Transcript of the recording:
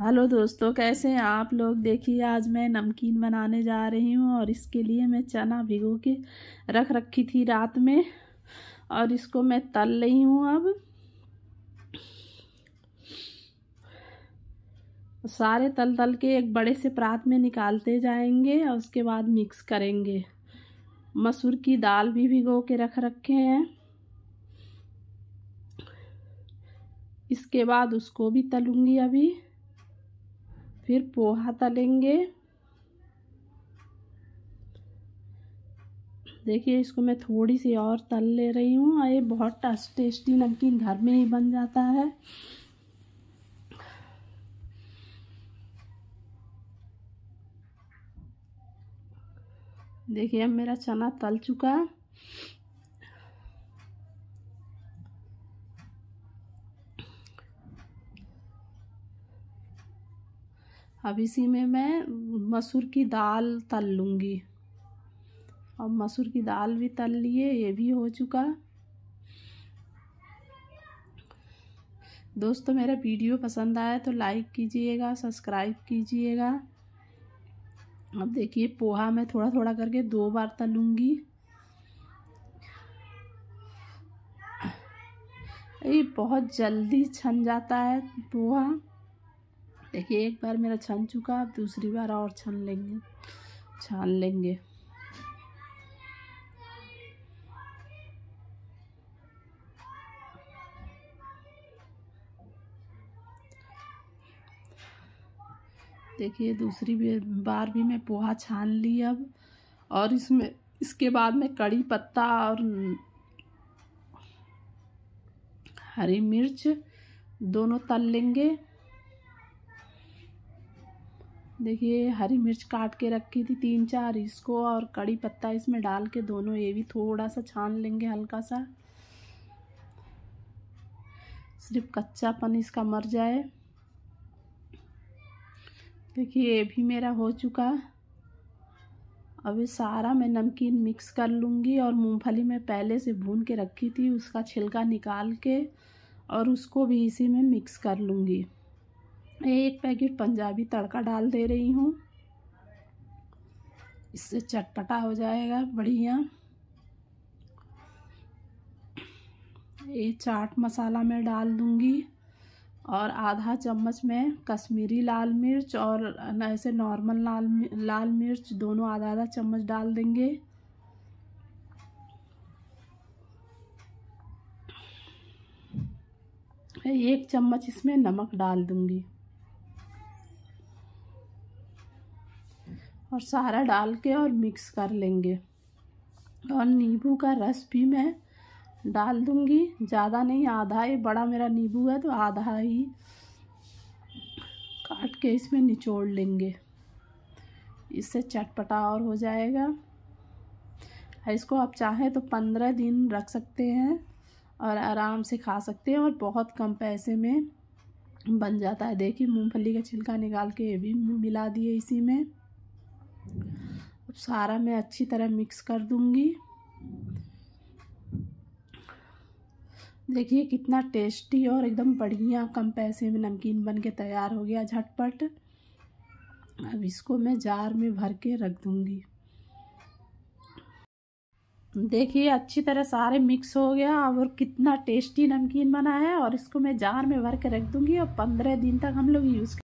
hello दोस्तों कैसे हैं आप लोग देखिए आज मैं नमकीन बनाने जा रही हूँ और इसके लिए मैं चना भिगो के रख रखी थी रात में और इसको मैं तल रही हूँ अब सारे तल तल के एक बड़े से प्रात में निकालते जाएंगे और उसके बाद मिक्स करेंगे मसूर की दाल भी भिगो के रख रखे हैं इसके बाद उसको भी तलूँगी अभी फिर पोहा तलेंगे देखिए इसको मैं थोड़ी सी और तल ले रही हूँ और ये बहुत टेस्टी नमकीन घर में ही बन जाता है देखिए अब मेरा चना तल चुका अब इसी में मैं मसूर की दाल तल लूँगी और मसूर की दाल भी तल लिए ये भी हो चुका दोस्तों मेरा वीडियो पसंद आया तो लाइक कीजिएगा सब्सक्राइब कीजिएगा अब देखिए पोहा मैं थोड़ा थोड़ा करके दो बार तलूँगी ये बहुत जल्दी छन जाता है पोहा देखिए एक बार मेरा छन चुका अब दूसरी बार और छन लेंगे छान लेंगे देखिए दूसरी बार भी मैं पोहा छान ली अब और इसमें इसके बाद में कड़ी पत्ता और हरी मिर्च दोनों तल लेंगे देखिए हरी मिर्च काट के रखी थी तीन चार इसको और कड़ी पत्ता इसमें डाल के दोनों ये भी थोड़ा सा छान लेंगे हल्का सा सिर्फ कच्चापन इसका मर जाए देखिए ये भी मेरा हो चुका अब ये सारा मैं नमकीन मिक्स कर लूँगी और मूंगफली मैं पहले से भून के रखी थी उसका छिलका निकाल के और उसको भी इसी में मिक्स कर लूँगी एक पैकेट पंजाबी तड़का डाल दे रही हूँ इससे चटपटा हो जाएगा बढ़िया ये चाट मसाला मैं डाल दूँगी और आधा चम्मच में कश्मीरी लाल मिर्च और ऐसे नॉर्मल लाल लाल मिर्च दोनों आधा आधा चम्मच डाल देंगे एक चम्मच इसमें नमक डाल दूँगी और सारा डाल के और मिक्स कर लेंगे और नींबू का रस भी मैं डाल दूँगी ज़्यादा नहीं आधा ही बड़ा मेरा नींबू है तो आधा ही काट के इसमें निचोड़ लेंगे इससे चटपटा और हो जाएगा इसको आप चाहें तो पंद्रह दिन रख सकते हैं और आराम से खा सकते हैं और बहुत कम पैसे में बन जाता है देखिए मूंगफली का छिलका निकाल के ये भी मिला दिए इसी में अब सारा मैं अच्छी तरह मिक्स कर दूंगी देखिए कितना टेस्टी और एकदम बढ़िया कम पैसे में नमकीन बन के तैयार हो गया झटपट अब इसको मैं जार में भर के रख दूंगी देखिए अच्छी तरह सारे मिक्स हो गया और कितना टेस्टी नमकीन बना है और इसको मैं जार में भर के रख दूंगी और पंद्रह दिन तक हम लोग यूज़